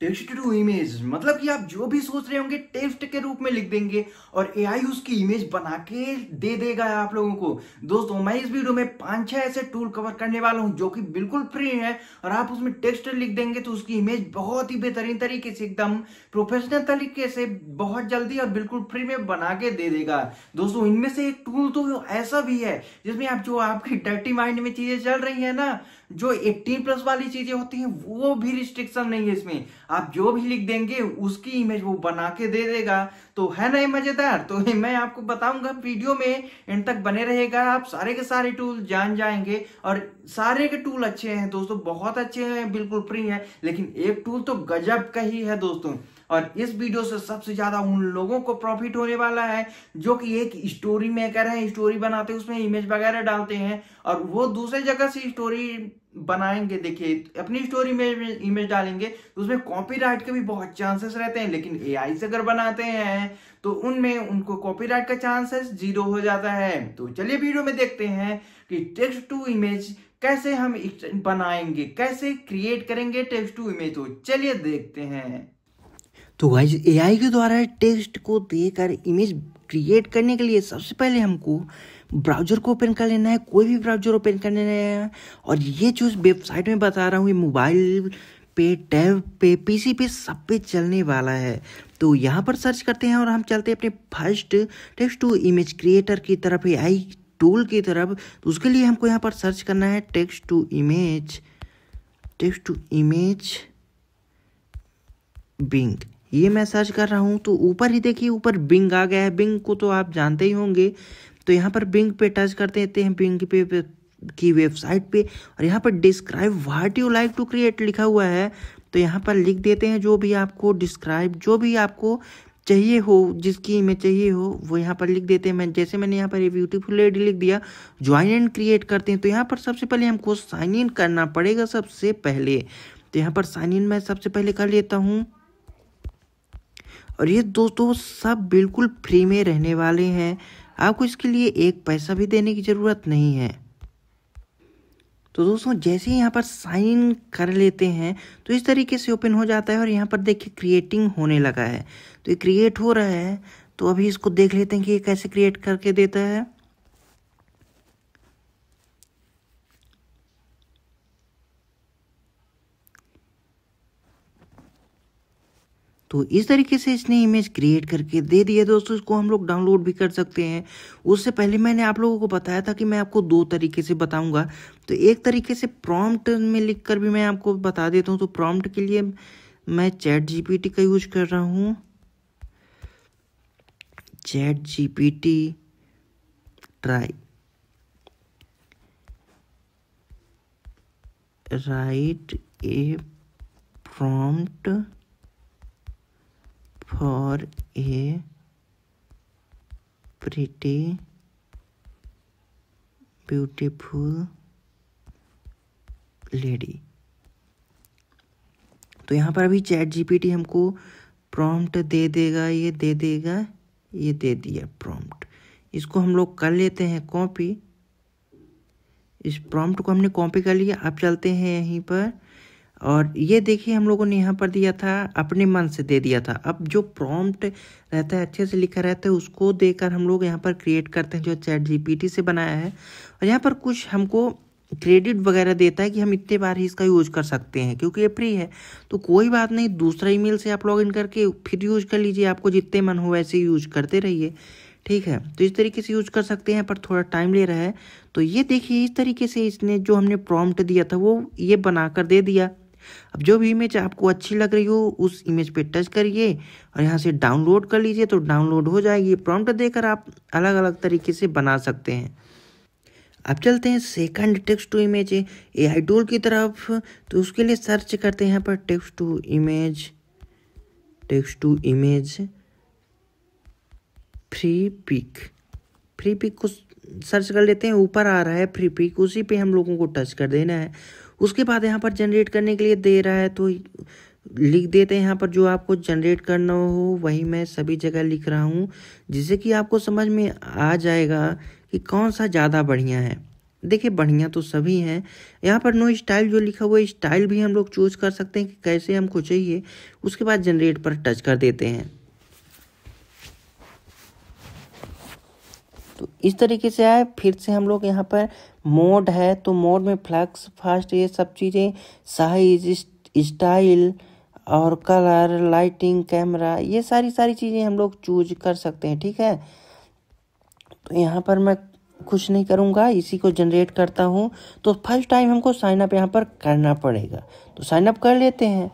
text to image मतलब कि आप जो भी सोच रहे होंगे टेक्स्ट के रूप में लिख देंगे और एआई उसकी इमेज बना के दे देगा आप लोगों को दोस्तों मैं इस वीडियो में पांच छह ऐसे टूल कवर करने वाला हूं जो कि बिल्कुल फ्री है और आप उसमें टेक्स्ट लिख देंगे तो उसकी इमेज बहुत ही बेहतरीन तरीके से एकदम प्रोफेशनल तरीके से बहुत जल्दी और बिल्कुल फ्री में बना के दे देगा दोस्तों इनमें से एक टूल तो ऐसा भी है जिसमें आप जो आपकी डर्टी माइंड में चीजें चल रही है ना जो 18 प्लस वाली चीजें होती हैं वो भी रिस्ट्रिक्शन नहीं है इसमें आप जो भी लिख देंगे उसकी इमेज वो बना के दे देगा तो है ना मजेदार तो मैं आपको बताऊंगा वीडियो में इन तक बने रहेगा आप सारे के सारे टूल जान जाएंगे और सारे के टूल अच्छे हैं दोस्तों बहुत अच्छे हैं बिल्कुल फ्री है लेकिन एक टूल तो गजब का ही है दोस्तों और इस वीडियो से सबसे ज़्यादा उन लोगों को प्रॉफिट होने वाला है जो कि एक स्टोरी मेकर है स्टोरी बनाते हैं उसमें इमेज वगैरह डालते हैं और वो दूसरे जगह से स्टोरी बनाएंगे देखिए अपनी स्टोरी में इमेज डालेंगे तो उसमें कॉपीराइट के भी बहुत चांसेस रहते हैं लेकिन एआई से अगर बनाते हैं तो उनमें उनको कॉपीराइट का चांसेस जीरो हो जाता है तो चलिए वीडियो में देखते हैं कि टेक्स्ट टू इमेज कैसे हम बनाएंगे कैसे क्रिएट करेंगे टेक्स्ट टू इमेज तो चलिए देखते हैं तो गाइज ए के द्वारा टेक्स्ट को देकर इमेज क्रिएट करने के लिए सबसे पहले हमको ब्राउजर को ओपन कर लेना है कोई भी ब्राउजर ओपन कर लेना है और ये जो वेबसाइट में बता रहा हूँ ये मोबाइल पे टैब पे पीसी पे सब पे चलने वाला है तो यहाँ पर सर्च करते हैं और हम चलते हैं अपने first text to image creator की तरफ आई टूल की तरफ तो उसके लिए हमको यहाँ पर सर्च करना है text to image text to image Bing ये मैं सर्च कर रहा हूँ तो ऊपर ही देखिए ऊपर बिंग आ गया है बिंग को तो आप जानते ही होंगे तो यहाँ पर बिंग पे टच कर देते हैं बिंग पे, पे की वेबसाइट पे और यहाँ पर describe what you like to create लिखा हुआ है तो यहाँ पर लिख देते हैं जो भी आपको डिस्क्राइब जो भी आपको चाहिए हो जिसकी इमेज चाहिए हो वो यहाँ पर लिख देते हैं मैं जैसे मैंने यहाँ पर ये ब्यूटीफुल लेडी लिख दिया ज्वाइन एंड क्रिएट करते हैं तो यहाँ पर सबसे पहले हमको साइन इन करना पड़ेगा सबसे पहले तो यहाँ पर साइन इन मैं सबसे पहले कर लेता हूँ और ये दोस्तों सब बिल्कुल फ्री में रहने वाले हैं आपको इसके लिए एक पैसा भी देने की ज़रूरत नहीं है तो दोस्तों जैसे ही यहाँ पर साइन कर लेते हैं तो इस तरीके से ओपन हो जाता है और यहाँ पर देखिए क्रिएटिंग होने लगा है तो ये क्रिएट हो रहा है तो अभी इसको देख लेते हैं कि ये कैसे क्रिएट करके देता है तो इस तरीके से इसने इमेज क्रिएट करके दे दिया दोस्तों इसको हम लोग डाउनलोड भी कर सकते हैं उससे पहले मैंने आप लोगों को बताया था कि मैं आपको दो तरीके से बताऊंगा तो एक तरीके से प्रॉम्प्ट में लिख कर भी मैं आपको बता देता हूँ तो प्रॉम्प्ट के लिए मैं चैट जीपीटी का यूज कर रहा हूँ chat GPT try write a prompt for a pretty beautiful lady तो यहाँ पर अभी चैट जीपीटी हमको प्रॉम्प्ट दे देगा ये दे देगा ये दे दिया प्रॉम्प्ट इसको हम लोग कर लेते हैं कॉपी इस प्रॉम्प्ट को हमने कॉपी कर लिया अब चलते हैं यहीं पर और ये देखिए हम लोगों ने यहाँ पर दिया था अपने मन से दे दिया था अब जो प्रॉम्प्ट रहता है अच्छे से लिखा रहता है उसको देकर हम लोग यहाँ पर क्रिएट करते हैं जो चैट जीपीटी से बनाया है और यहाँ पर कुछ हमको क्रेडिट वगैरह देता है कि हम इतने बार ही इसका यूज कर सकते हैं क्योंकि ये फ्री है तो कोई बात नहीं दूसरा ईमेल से आप लॉग इन करके फिर यूज कर लीजिए आपको जितने मन हो वैसे यूज करते रहिए ठीक है तो इस तरीके से यूज कर सकते हैं पर थोड़ा टाइम ले रहा है तो ये देखिए इस तरीके से इसने जो हमने प्रॉम्प्ट दिया था वो ये बनाकर दे दिया अब जो भी इमेज आपको अच्छी लग रही हो उस इमेज पे टच करिए और यहाँ से डाउनलोड कर लीजिए तो डाउनलोड हो जाएगी प्रॉम्प्ट देकर आप अलग अलग तरीके से बना सकते हैं अब चलते हैं second text to image A I tool की तरफ तो उसके लिए सर्च करते हैं यहाँ पर text to image text to image Freepik Freepik को सर्च कर लेते हैं ऊपर आ रहा है फ्री पिक उसी पे हम लोगों को टच कर देना है उसके बाद यहाँ पर जनरेट करने के लिए दे रहा है तो लिख देते हैं यहाँ पर जो आपको जनरेट करना हो वही मैं सभी जगह लिख रहा हूँ जिससे कि आपको समझ में आ जाएगा कि कौन सा ज़्यादा बढ़िया है देखिए बढ़िया तो सभी हैं यहाँ पर नो स्टाइल जो लिखा हुआ है स्टाइल भी हम लोग चूज कर सकते हैं कि कैसे हमको चाहिए उसके बाद जनरेट पर टच कर देते हैं तो इस तरीके से आए फिर से हम लोग यहाँ पर मोड है तो मोड में फ्लैक्स फास्ट ये सब चीज़ें साइज स्टाइल और कलर लाइटिंग कैमरा ये सारी सारी चीज़ें हम लोग चूज कर सकते हैं ठीक है तो यहाँ पर मैं कुछ नहीं करूँगा इसी को जनरेट करता हूँ तो फर्स्ट टाइम हमको साइनअप यहाँ पर करना पड़ेगा तो साइनअप कर लेते हैं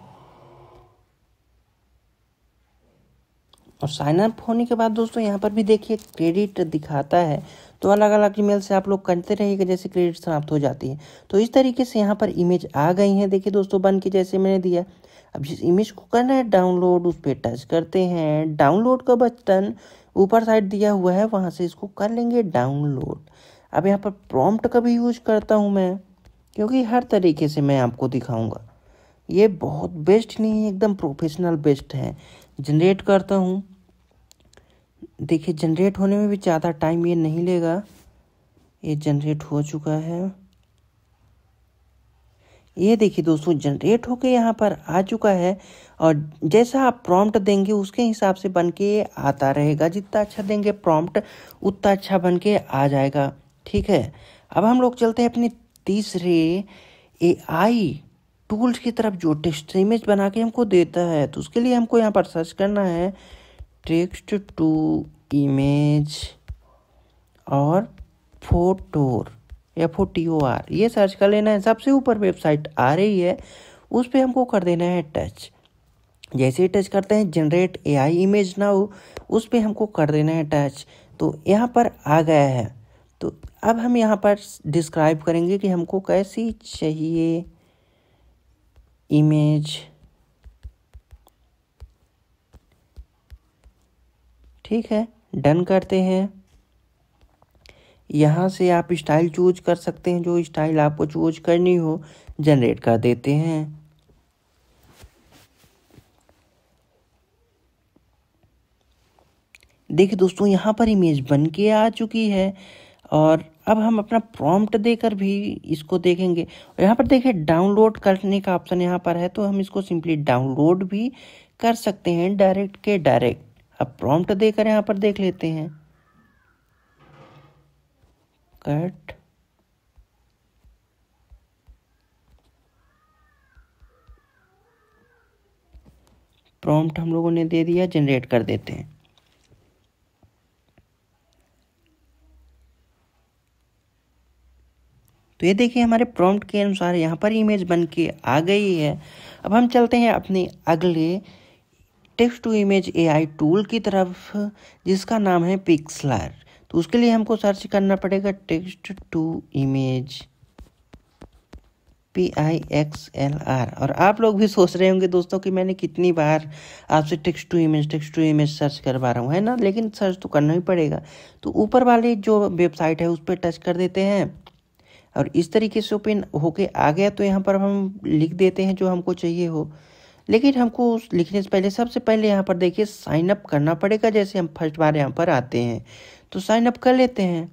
और साइन अप होने के बाद दोस्तों यहाँ पर भी देखिए क्रेडिट दिखाता है तो अलग अलग ईमेल से आप लोग करते रहिएगा जैसे क्रेडिट समाप्त हो जाती है तो इस तरीके से यहाँ पर इमेज आ गई है देखिए दोस्तों बन के जैसे मैंने दिया अब जिस इमेज को करना है डाउनलोड उस पर टच करते हैं डाउनलोड का बटन ऊपर साइड दिया हुआ है वहाँ से इसको कर लेंगे डाउनलोड अब यहाँ पर प्रॉम्प्ट का भी यूज करता हूँ मैं क्योंकि हर तरीके से मैं आपको दिखाऊंगा ये बहुत बेस्ट नहीं है एकदम प्रोफेशनल बेस्ट है जनरेट करता हूँ देखिए जनरेट होने में भी ज़्यादा टाइम ये नहीं लेगा ये जनरेट हो चुका है ये देखिए दोस्तों जनरेट होके यहाँ पर आ चुका है और जैसा आप प्रॉम्प्ट देंगे उसके हिसाब से बन के आता रहेगा जितना अच्छा देंगे प्रॉम्प्ट उतना अच्छा बन के आ जाएगा ठीक है अब हम लोग चलते हैं अपने तीसरे ए आई टूल्स की तरफ जो टेस्ट इमेज बना के हमको देता है तो उसके लिए हमको यहाँ पर सर्च करना है टेक्स्ट टू इमेज और फोटोर या फोटी टी ओ आर ये सर्च कर लेना है सबसे ऊपर वेबसाइट आ रही है उस पर हमको कर देना है टच जैसे ही टच करते हैं जनरेट ए आई इमेज ना हो उस पर हमको कर देना है टच तो यहाँ पर आ गया है तो अब हम यहाँ पर डिस्क्राइब करेंगे कि हमको कैसी चाहिए इमेज ठीक है डन करते हैं यहाँ से आप स्टाइल चूज कर सकते हैं जो स्टाइल आपको चूज करनी हो जनरेट कर देते हैं देखिए दोस्तों यहाँ पर इमेज बन के आ चुकी है और अब हम अपना प्रॉम्प्ट देकर भी इसको देखेंगे और यहाँ पर देखिए डाउनलोड करने का ऑप्शन यहाँ पर है तो हम इसको सिंपली डाउनलोड भी कर सकते हैं डायरेक्ट के डायरेक्ट अब प्रॉम्प्ट देकर यहाँ पर देख लेते हैं कट प्रॉम्प्ट हम लोगों ने दे दिया जनरेट कर देते हैं तो ये देखिए हमारे प्रॉम्प्ट के अनुसार यहाँ पर इमेज बन के आ गई है अब हम चलते हैं अपने अगले text to image AI tool की तरफ जिसका नाम है पिक्सलर तो उसके लिए हमको सर्च करना पड़ेगा text to image P I X L R और आप लोग भी सोच रहे होंगे दोस्तों कि मैंने कितनी बार आपसे text to image text to image search करवा रहा हूँ है ना लेकिन सर्च तो करना ही पड़ेगा तो ऊपर वाली जो वेबसाइट है उस पर टच कर देते हैं और इस तरीके से ओपन होके आ गया तो यहाँ पर हम लिख देते हैं जो हमको चाहिए हो लेकिन हमको उस लिखने से पहले सबसे पहले यहाँ पर देखिए साइन अप करना पड़ेगा जैसे हम फर्स्ट बार यहाँ पर आते हैं तो साइन अप कर लेते हैं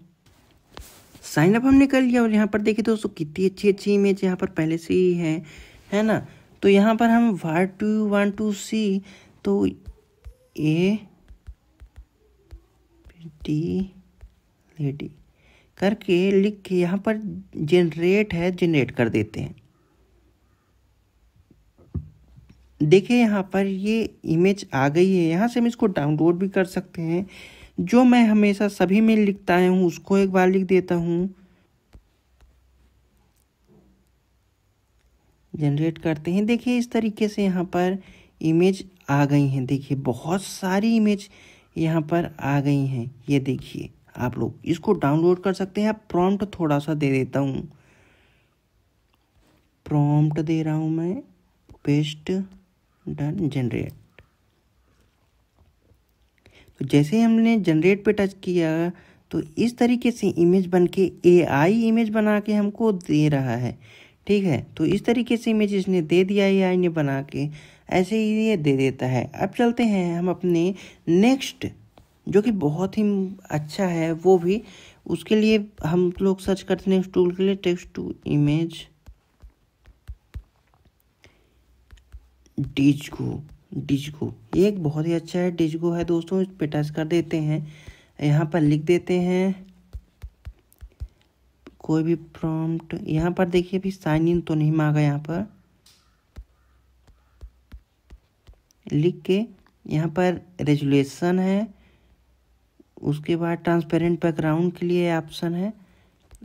साइन अप हमने कर लिया और यहाँ पर देखिए दोस्तों कितनी अच्छी अच्छी इमेज यहाँ पर पहले से ही है है ना तो यहाँ पर हम वार टू वन टू सी तो ए टी लेडी करके लिख के यहाँ पर जनरेट है जनरेट कर देते हैं देखिए यहाँ पर ये इमेज आ गई है यहाँ से हम इसको डाउनलोड भी कर सकते हैं जो मैं हमेशा सभी में लिखता हूँ उसको एक बार लिख देता हूँ जनरेट करते हैं देखिए इस तरीके से यहाँ पर इमेज आ गई हैं देखिए बहुत सारी इमेज यहाँ पर आ गई हैं ये देखिए आप लोग इसको डाउनलोड कर सकते हैं प्रॉम्प्ट थोड़ा सा दे देता हूँ प्रॉम्प्ट दे रहा हूँ मैं पेस्ट डन जनरेट तो जैसे हमने जनरेट पे टच किया तो इस तरीके से इमेज बन के एआई इमेज बना के हमको दे रहा है ठीक है तो इस तरीके से इमेज इसने दे दिया ए आई ने बना के ऐसे ही ये दे देता है अब चलते हैं हम अपने नेक्स्ट जो कि बहुत ही अच्छा है वो भी उसके लिए हम लोग सर्च करते हैं नेक्स्ट टूल के लिए text to image Dezgo Dezgo ये एक बहुत ही अच्छा है डिजगो है दोस्तों इस पर टच कर देते हैं यहाँ पर लिख देते हैं कोई भी प्रॉम्प्ट यहाँ पर देखिए अभी साइन इन तो नहीं मांगा यहाँ पर लिख के यहाँ पर रेजुलेशन है उसके बाद ट्रांसपेरेंट बैकग्राउंड के लिए ऑप्शन है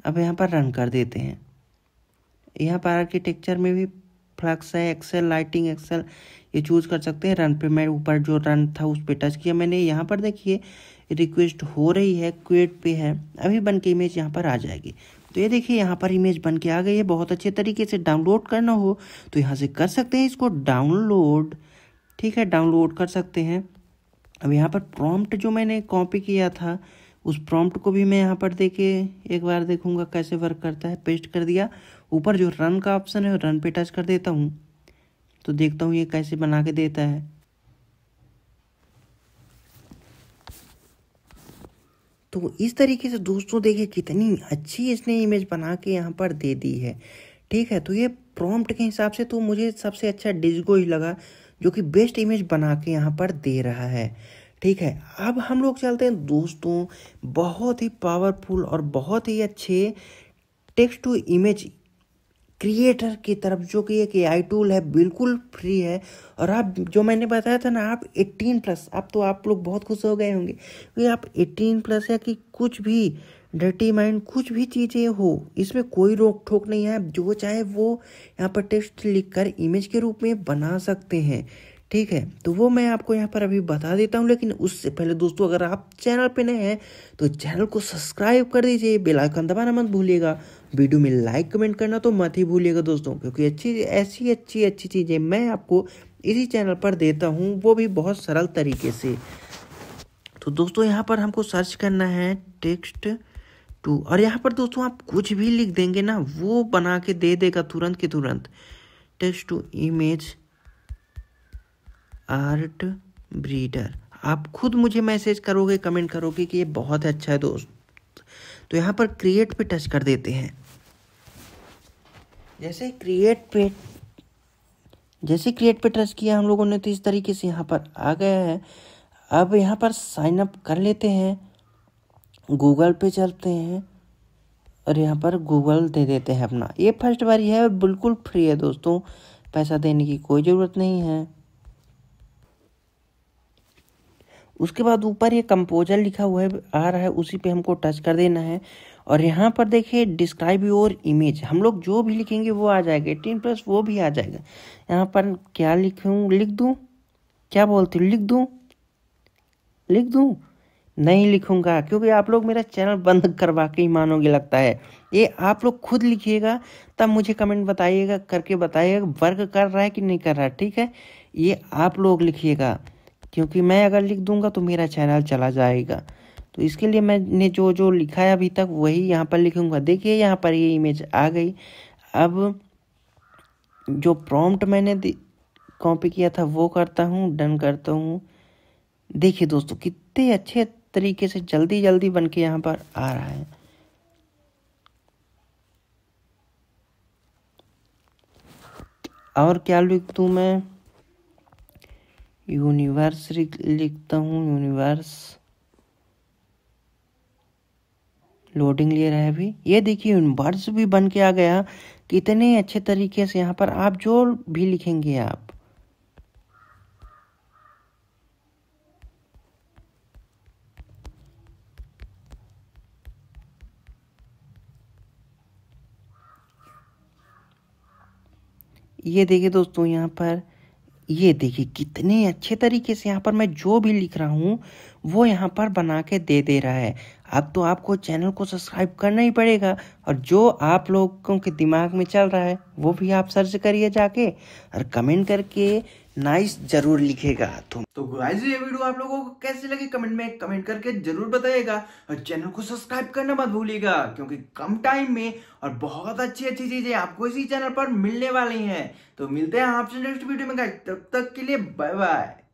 अब यहाँ पर रन कर देते हैं यहाँ पर आर्किटेक्चर में भी फ्लक्स है एक्सेल लाइटिंग एक्सेल ये चूज़ कर सकते हैं रन पे मैं ऊपर जो रन था उस पर टच किया मैंने यहाँ पर देखिए रिक्वेस्ट हो रही है क्वेट पे है अभी बन के इमेज यहाँ पर आ जाएगी तो ये देखिए यहाँ पर इमेज बन के आ गई है बहुत अच्छे तरीके से डाउनलोड करना हो तो यहाँ से कर सकते हैं इसको डाउनलोड ठीक है डाउनलोड कर सकते हैं अब यहाँ पर प्रॉम्प्ट जो मैंने कॉपी किया था उस प्रॉम्प्ट को भी मैं यहाँ पर देखे एक बार देखूँगा कैसे वर्क करता है पेस्ट कर दिया ऊपर जो रन का ऑप्शन है रन पे टच कर देता हूँ तो देखता हूँ ये कैसे बना के देता है तो इस तरीके से दोस्तों देखिए कितनी अच्छी इसने इमेज बना के यहाँ पर दे दी है ठीक है तो ये प्रॉम्प्ट के हिसाब से तो मुझे सबसे अच्छा डिजगो ही लगा जो कि बेस्ट इमेज बना के यहाँ पर दे रहा है ठीक है अब हम लोग चलते हैं दोस्तों बहुत ही पावरफुल और बहुत ही अच्छे टेक्स्ट टू इमेज क्रिएटर की तरफ जो कि एक आई टूल है बिल्कुल फ्री है और आप जो मैंने बताया था ना आप 18 प्लस आप तो आप लोग बहुत खुश हो गए होंगे क्योंकि आप 18 प्लस या कि कुछ भी डर्टी माइंड कुछ भी चीज़ें हो इसमें कोई रोक ठोक नहीं है जो चाहे वो यहाँ पर टेक्स्ट लिख कर इमेज के रूप में बना सकते हैं ठीक है तो वो मैं आपको यहाँ पर अभी बता देता हूँ लेकिन उससे पहले दोस्तों अगर आप चैनल पे नए हैं तो चैनल को सब्सक्राइब कर दीजिए बेल आइकन दबाना मत भूलिएगा वीडियो में लाइक कमेंट करना तो मत ही भूलिएगा दोस्तों क्योंकि अच्छी ऐसी अच्छी अच्छी चीज़ें मैं आपको इसी चैनल पर देता हूँ वो भी बहुत सरल तरीके से तो दोस्तों यहाँ पर हमको सर्च करना है टेक्स्ट टू और यहाँ पर दोस्तों आप कुछ भी लिख देंगे ना वो बना के दे देगा तुरंत के तुरंत text to image Artbreeder आप खुद मुझे मैसेज करोगे कमेंट करोगे कि ये बहुत अच्छा है दोस्त तो यहाँ पर क्रिएट पे टच कर देते हैं जैसे क्रिएट पे जैसे क्रिएट पे टच किया हम लोगों ने तो इस तरीके से यहाँ पर आ गया है अब यहाँ पर साइन अप कर लेते हैं गूगल पे चलते हैं और यहाँ पर गूगल दे देते हैं अपना ये फर्स्ट बारी है बिल्कुल फ्री है दोस्तों पैसा देने की कोई ज़रूरत नहीं है उसके बाद ऊपर ये कंपोजर लिखा हुआ है आ रहा है उसी पे हमको टच कर देना है और यहाँ पर देखिए डिस्क्राइब योर इमेज हम लोग जो भी लिखेंगे वो आ जाएगा एटीन प्लस वो भी आ जाएगा यहाँ पर क्या लिखूँ लिख दूँ क्या बोलती हूँ लिख दूँ लिख दूँ नहीं लिखूंगा क्योंकि आप लोग मेरा चैनल बंद करवा के ही मानोगे लगता है ये आप लोग खुद लिखिएगा तब मुझे कमेंट बताइएगा करके बताइएगा वर्क कर रहा है कि नहीं कर रहा ठीक है ये आप लोग लिखिएगा क्योंकि मैं अगर लिख दूंगा तो मेरा चैनल चला जाएगा तो इसके लिए मैंने जो जो लिखा है अभी तक वही यहाँ पर लिखूंगा देखिए यहाँ पर ये इमेज आ गई अब जो प्रॉम्प्ट मैंने कॉपी किया था वो करता हूँ डन करता हूँ देखिए दोस्तों कितने अच्छे तरीके से जल्दी जल्दी बन के यहाँ पर आ रहा है और क्या लिख दूँ मैं यूनिवर्स लिखता हूँ यूनिवर्स लोडिंग ले रहा है अभी ये देखिए यूनिवर्स भी बन के आ गया कितने अच्छे तरीके से यहाँ पर आप जो भी लिखेंगे आप ये देखिए दोस्तों यहाँ पर ये देखिए कितने अच्छे तरीके से यहाँ पर मैं जो भी लिख रहा हूँ वो यहाँ पर बना के दे दे रहा है अब तो आपको चैनल को सब्सक्राइब करना ही पड़ेगा और जो आप लोगों के दिमाग में चल रहा है वो भी आप सर्च करिए जाके और कमेंट करके नाइस जरूर लिखेगा तुम तो गाइस ये वीडियो आप लोगों को कैसे लगे कमेंट में कमेंट करके जरूर बताइएगा और चैनल को सब्सक्राइब करना मत भूलिएगा क्योंकि कम टाइम में और बहुत अच्छी अच्छी चीजें आपको इसी चैनल पर मिलने वाली हैं तो मिलते हैं आपसे नेक्स्ट वीडियो में गाइस तब तक के लिए बाय बाय